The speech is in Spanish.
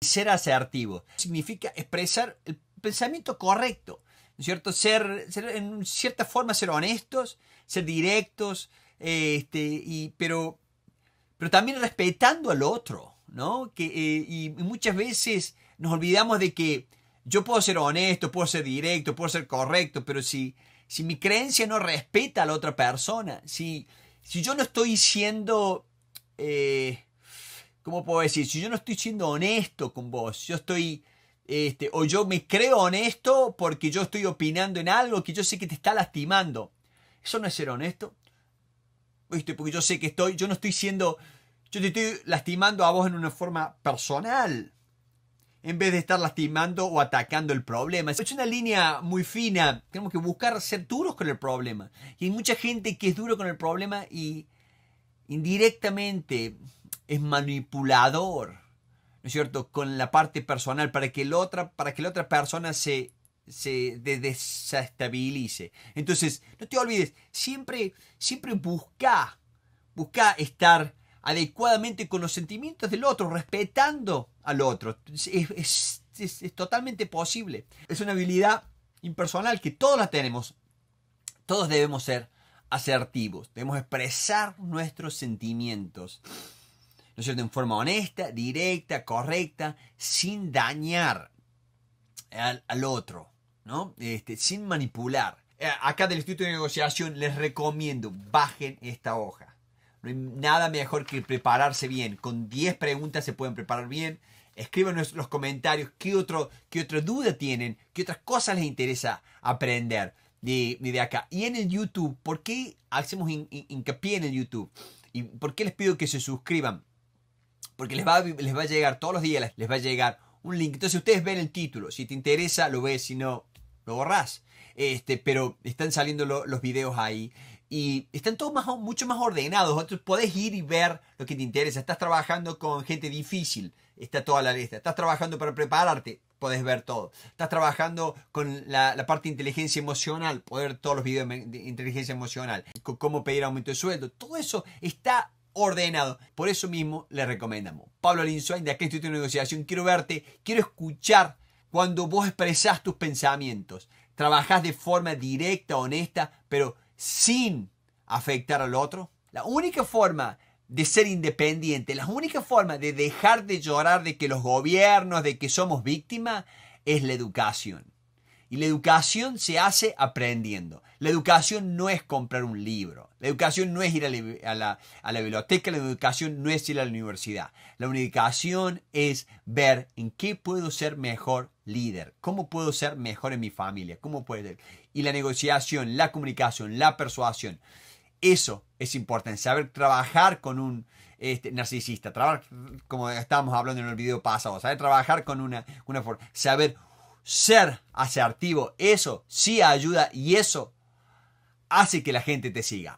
ser asertivo. Significa expresar el pensamiento correcto, ¿no es cierto? Ser, en cierta forma ser honestos, ser directos, este, y, pero, pero también respetando al otro, ¿no? Que, eh, y muchas veces nos olvidamos de que yo puedo ser honesto, puedo ser directo, puedo ser correcto, pero si, si mi creencia no respeta a la otra persona, si, si yo no estoy siendo... Eh, ¿cómo puedo decir? Si yo no estoy siendo honesto con vos, yo estoy, este, o yo me creo honesto porque yo estoy opinando en algo que yo sé que te está lastimando. Eso no es ser honesto. Porque yo sé que estoy, yo no estoy siendo, yo te estoy lastimando a vos en una forma personal. En vez de estar lastimando o atacando el problema. Es una línea muy fina. Tenemos que buscar ser duros con el problema. Y hay mucha gente que es duro con el problema y indirectamente es manipulador, ¿no es cierto?, con la parte personal para que la otra, para que la otra persona se, se desestabilice. Entonces, no te olvides, siempre, siempre busca, busca estar adecuadamente con los sentimientos del otro, respetando al otro. Es, totalmente posible. Es una habilidad impersonal que todos la tenemos. Todos debemos ser asertivos, debemos expresar nuestros sentimientos. ¿no en forma honesta, directa, correcta, sin dañar al, otro, ¿no? Este, sin manipular. Eh, acá del Instituto de Negociación les recomiendo, bajen esta hoja. No hay nada mejor que prepararse bien. Con 10 preguntas se pueden preparar bien. Escriban los comentarios qué, otro, qué otra duda tienen, qué otras cosas les interesa aprender de, de acá. Y en el YouTube, ¿por qué hacemos hincapié en el YouTube? ¿Y por qué les pido que se suscriban? porque les va, les va a llegar todos los días, les va a llegar un link. Entonces ustedes ven el título, si te interesa lo ves, si no, lo borrás. Este, pero están saliendo los videos ahí y están todos mucho más ordenados. otros podés ir y ver lo que te interesa. Estás trabajando con gente difícil, está toda la lista. Estás trabajando para prepararte, podés ver todo. Estás trabajando con la, parte de inteligencia emocional, poder ver todos los videos de inteligencia emocional, con cómo pedir aumento de sueldo. Todo eso está ordenado. Por eso mismo le recomendamos. Pablo Linsuain de aquel Instituto de Negociación, quiero verte, quiero escuchar cuando vos expresás tus pensamientos. Trabajás de forma directa, honesta, pero sin afectar al otro. La única forma de ser independiente, la única forma de dejar de llorar de que los gobiernos, de que somos víctimas, es la educación. Y la educación se hace aprendiendo. La educación no es comprar un libro, la educación no es ir a la, biblioteca, la educación no es ir a la universidad. La educación es ver en qué puedo ser mejor líder, cómo puedo ser mejor en mi familia, cómo puedo ser. Y la negociación, la comunicación, la persuasión, eso es importante, saber trabajar con un este, narcisista, trabajar, como estábamos hablando en el video pasado, saber trabajar con una, una forma, saber ser asertivo, eso sí ayuda y eso hace que la gente te siga.